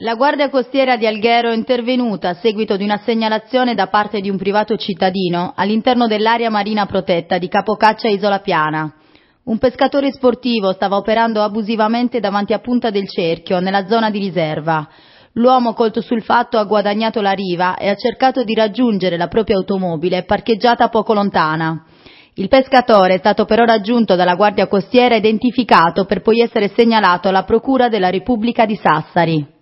La Guardia Costiera di Alghero è intervenuta a seguito di una segnalazione da parte di un privato cittadino all'interno dell'area marina protetta di Capocaccia Isola Piana. Un pescatore sportivo stava operando abusivamente davanti a Punta del Cerchio, nella zona di riserva. L'uomo colto sul fatto ha guadagnato la riva e ha cercato di raggiungere la propria automobile parcheggiata poco lontana. Il pescatore è stato però raggiunto dalla Guardia Costiera e identificato per poi essere segnalato alla Procura della Repubblica di Sassari.